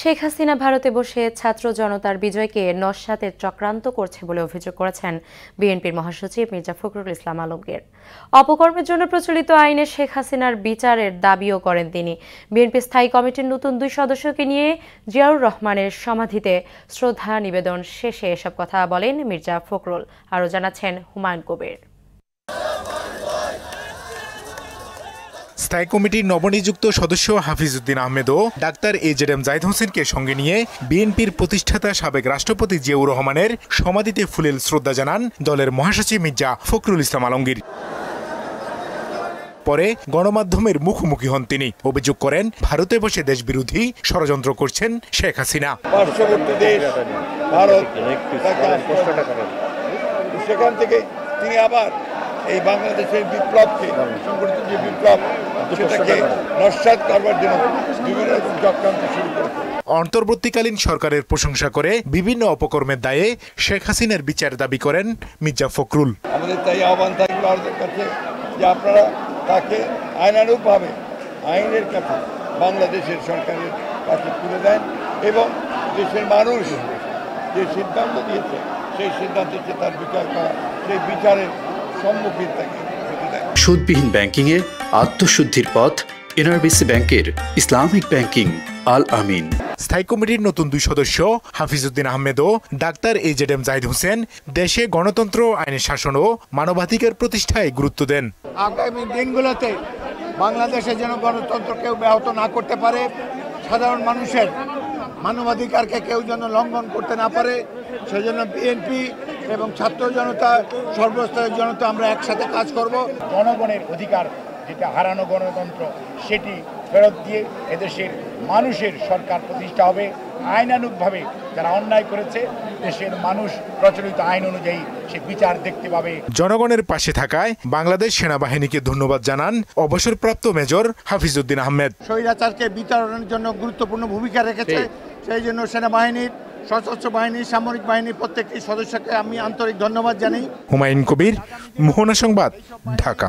শেখ হাসিনা ভারতে বসে ছাত্র জনতার বিজয়কে নস্বাতের চক্রান্ত করছে বলে অভিযোগ করেছেন বিএনপির মহাসচিব মির্জা ফখরুল ইসলাম আলমগীর অপকর্মের জন্য প্রচলিত আইনে শেখ হাসিনার বিচারের দাবিও করেন তিনি বিএনপি স্থায়ী কমিটির নতুন দুই সদস্যকে নিয়ে জিয়াউর রহমানের সমাধিতে শ্রদ্ধা নিবেদন শেষে এসব কথা বলেন মির্জা ফখরুল আরও জানাচ্ছেন হুমায়ুন কবির স্থায়ী কমিটির নবনিযুক্ত সদস্য হাফিজউদ্দিন আহমেদ ও doctor A Z M Zahid হোসেনকে সঙ্গে নিয়ে বিএনপির প্রতিষ্ঠাতা সাবেক রাষ্ট্রপতি জিয়াউর রহমানের সমাধিতে ফুলেল শ্রদ্ধা জানান দলের মহাসচিব মির্জা ফখরুল ইসলাম আলমগীর পরে গণমাধ্যমের মুখোমুখি হন তিনি অভিযোগ করেন ভারতে বসে দেশ বিরোধী ষড়যন্ত্র করছেন শেখ হাসিনা সেখান থেকে তিনি আবার এই বাংলাদেশের বিপ্লবকে সংগঠিত যে বিপ্লব জন্য অন্তর্বর্তীকালীন সরকারের প্রশংসা করে বিভিন্ন অপকর্মের দায়ে শেখ হাসিনার বিচার দাবি করেন মির্জা ফখরুল আমাদের তাই আহ্বান থাকবে ভারতের কাছে যে আপনারা তাকে আইনানুগভাবে আইনের কাছে বাংলাদেশের সরকারের কাছে তুলে দেন এবং দেশের মানুষ যে সিদ্ধান্ত দিয়েছে সেই সিদ্ধান্ত তার বিচার করা সেই বিচারের সম্মুখীন থাকে সুদবিহীন ব্যাংকিংয়ে আত্মশুদ্ধির পথ এনআরবিসি ব্যাংকের ইসলামিক ব্যাংকিং আল আমিন স্থায়ী কমিটির নতুন দুই সদস্য হাফিজউদ্দিন আহমেদ ও doctor AZ M Zahid Hossain দেশে গণতন্ত্র আইনের শাসন ও মানবাধিকার প্রতিষ্ঠায় গুরুত্ব দেন আগামী দিনগুলোতে বাংলাদেশে যেন গণতন্ত্র কেউ ব্যাহত না করতে পারে সাধারণ মানুষের মানবাধিকারকে কেউ যেন লঙ্ঘন করতে না পারে সেজন্য বিএনপি এবং ছাত্র জনতা সর্বস্তরের জনতা আমরা একসাথে কাজ করব জনগণের অধিকার যেটা হারানো গণতন্ত্র সেটি ফেরত দিয়ে এদেশের মানুষের সরকার প্রতিষ্ঠা হবে আইনানুগভাবে যারা অন্যায় করেছে দেশের মানুষ প্রচলিত আইন অনুযায়ী সে বিচার দেখতে পাবে জনগণের পাশে থাকায় বাংলাদেশ সেনাবাহিনীকে ধন্যবাদ জানান অবসরপ্রাপ্ত মেজর হাফিজউদ্দিন আহমেদ স্বৈরাচারকে বিচারণের জন্য গুরুত্বপূর্ণ ভূমিকা রেখেছে সেই জন্য সেনাবাহিনীর সশস্ত্র বাহিনী সামরিক বাহিনীর প্রত্যেকটি সদস্যকে আমি আন্তরিক ধন্যবাদ জানাই হুমায়ুন কবির মোহনা সংবাদ ঢাকা